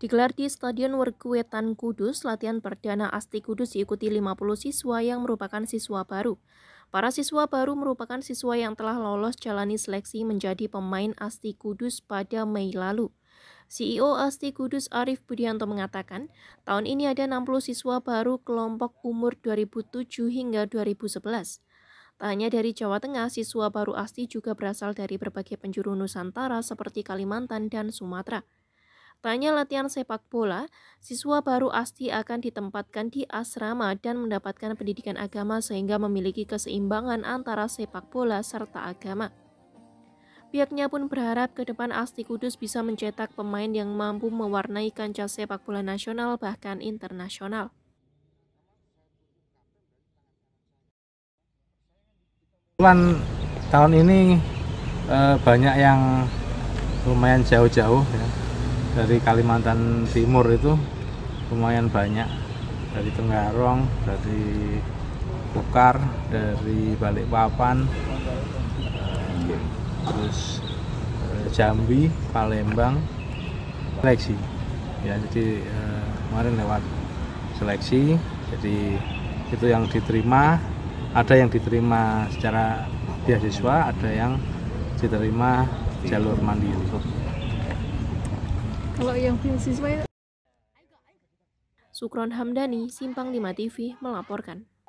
Digelar di Stadion Werguetan Kudus, latihan perdana Asti Kudus diikuti 50 siswa yang merupakan siswa baru. Para siswa baru merupakan siswa yang telah lolos jalani seleksi menjadi pemain Asti Kudus pada Mei lalu. CEO Asti Kudus Arief Budianto mengatakan, tahun ini ada 60 siswa baru kelompok umur 2007 hingga 2011. Tak hanya dari Jawa Tengah, siswa baru ASTI juga berasal dari berbagai penjuru Nusantara seperti Kalimantan dan Sumatera. Tanya latihan sepak bola, siswa baru ASTI akan ditempatkan di asrama dan mendapatkan pendidikan agama sehingga memiliki keseimbangan antara sepak bola serta agama. Pihaknya pun berharap ke depan Asti Kudus bisa mencetak pemain yang mampu mewarnai kancah sepak bola nasional bahkan internasional. Bulan tahun ini eh, banyak yang lumayan jauh-jauh ya dari Kalimantan Timur itu lumayan banyak dari Tenggarong, dari Bukar, dari Balikpapan, iya. terus eh, Jambi, Palembang, seleksi. Ya jadi eh, kemarin lewat seleksi, jadi itu yang diterima, ada yang diterima secara beasiswa, ada yang diterima jalur mandiri kalau yang siswa ya. Sukron Hamdani, Simpang 5 TV melaporkan.